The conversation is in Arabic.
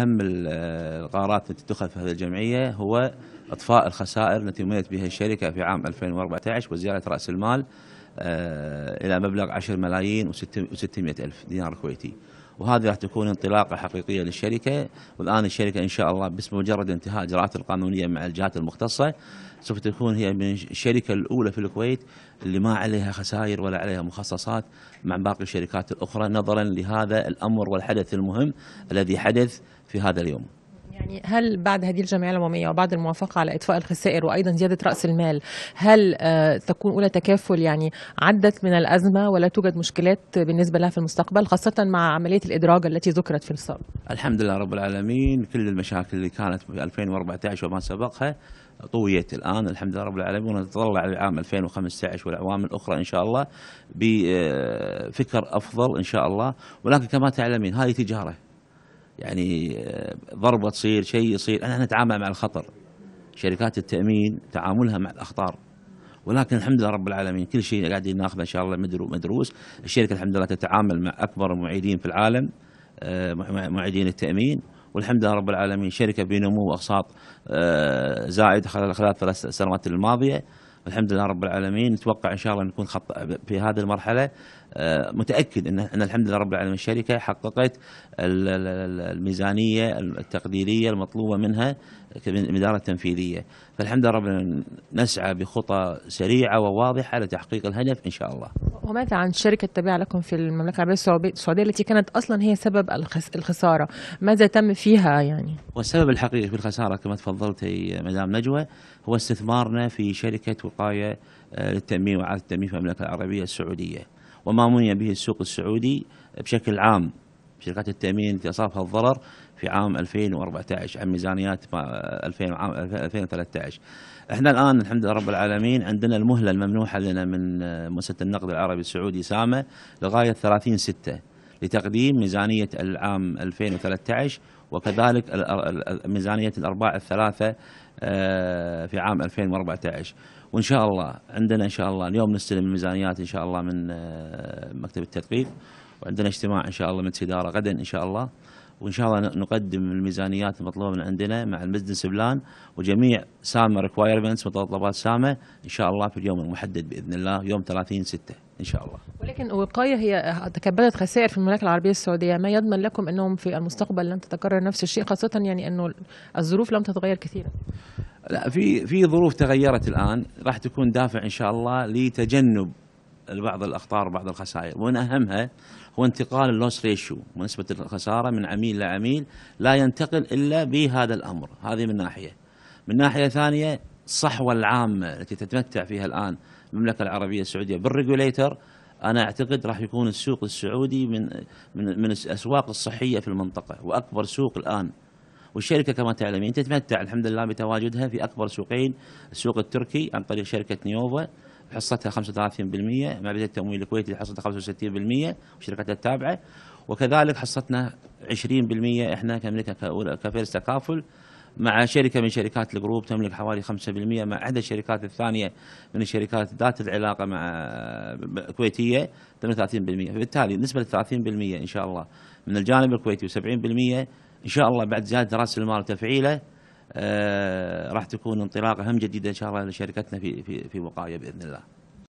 أهم القرارات التي اتخذت في هذه الجمعية هو إطفاء الخسائر التي مليت بها الشركة في عام 2014 وزيادة رأس المال آه، إلى مبلغ 10 ملايين و600 ألف دينار كويتي وهذه راح تكون انطلاقه حقيقيه للشركه والان الشركه ان شاء الله بس مجرد انتهاء اجراءات القانونيه مع الجهات المختصه سوف تكون هي من الشركه الاولى في الكويت اللي ما عليها خسائر ولا عليها مخصصات مع باقي الشركات الاخرى نظرا لهذا الامر والحدث المهم الذي حدث في هذا اليوم. يعني هل بعد هذه الجمعيه العموميه وبعد الموافقه على اطفاء الخسائر وايضا زياده راس المال هل آه، تكون اولى تكافل يعني عدت من الازمه ولا توجد مشكلات بالنسبه لها في المستقبل خاصه مع عمليه الادراج التي ذكرت في السابق؟ الحمد لله رب العالمين كل المشاكل اللي كانت في 2014 وما سبقها طويت الان الحمد لله رب العالمين ونتطلع للعام 2015 والاعوام الاخرى ان شاء الله بفكر آه، افضل ان شاء الله ولكن كما تعلمين هذه تجاره يعني آه، ضربه تصير شيء يصير احنا نتعامل مع الخطر شركات التامين تعاملها مع الاخطار ولكن الحمد لله رب العالمين كل شيء قاعدين ناخذه ان شاء الله مدروس الشركه الحمد لله تتعامل مع اكبر المعيدين في العالم آه، معيدين التامين والحمد لله رب العالمين شركه بنمو اقساط آه، زائد خلال ثلاث سنوات الماضيه الحمد لله رب العالمين نتوقع ان شاء الله نكون خط في هذه المرحله آه، متاكد ان ان الحمد لله رب العالمين الشركه حققت الميزانيه التقديريه المطلوبه منها من الاداره التنفيذيه فالحمد لله رب العالمين نسعى بخطى سريعه وواضحه لتحقيق الهدف ان شاء الله. وماذا عن الشركه التابعه لكم في المملكه العربيه السعوديه التي كانت اصلا هي سبب الخساره، ماذا تم فيها يعني؟ والسبب الحقيقي في الخساره كما تفضلتي مدام نجوى هو استثمارنا في شركه وقايه آه، للتنميه وعاده التنميه في المملكه العربيه السعوديه. وما مني به السوق السعودي بشكل عام شركات التامين التي اصابها الضرر في عام 2014 عن ميزانيات 2000 عام 2013 احنا الان الحمد لله رب العالمين عندنا المهله الممنوحه لنا من مؤسسه النقد العربي السعودي سامه لغايه 30 6 لتقديم ميزانيه العام 2013 وكذلك ميزانية الأرباع الثلاثة آه، في عام 2014 وإن شاء الله عندنا إن شاء الله اليوم نستلم الميزانيات إن شاء الله من آه، مكتب التثقيف وعندنا اجتماع إن شاء الله مجلس سدارة غدا إن شاء الله وان شاء الله نقدم الميزانيات المطلوبه من عندنا مع البزنس بلان وجميع سامه ريكوايرمنتس متطلبات سامه ان شاء الله في اليوم المحدد باذن الله يوم 30 6 ان شاء الله. ولكن وقايه هي تكبدت خسائر في المملكه العربيه السعوديه، ما يضمن لكم انهم في المستقبل لن تتكرر نفس الشيء خاصه يعني انه الظروف لم تتغير كثيرا. لا في في ظروف تغيرت الان راح تكون دافع ان شاء الله لتجنب لبعض الاخطار وبعض الخسائر ومن اهمها هو انتقال اللوس ريشيو ونسبه الخساره من عميل لعميل لا ينتقل الا بهذا الامر هذه من ناحيه من ناحيه ثانيه الصحوه العامه التي تتمتع فيها الان المملكه العربيه السعوديه بالريجوليتر انا اعتقد راح يكون السوق السعودي من من من الاسواق الصحيه في المنطقه واكبر سوق الان والشركه كما تعلمين تتمتع الحمد لله بتواجدها في اكبر سوقين السوق التركي عن طريق شركه نيوفا حصتها 35% مع بداية التمويل الكويتي حصتها 65% وشركتها التابعة وكذلك حصتنا 20% احنا كملكة كفيرس تكافل مع شركة من شركات الجروب تملك حوالي 5% مع إحدى الشركات الثانية من الشركات ذات العلاقة مع كويتيه تملك 30% فبالتالي نسبة 30% إن شاء الله من الجانب الكويتي و70% إن شاء الله بعد زيادة رأس المال وتفعيله آه، راح تكون انطلاقه هم جديده ان شاء الله لشركتنا في في في وقايه باذن الله.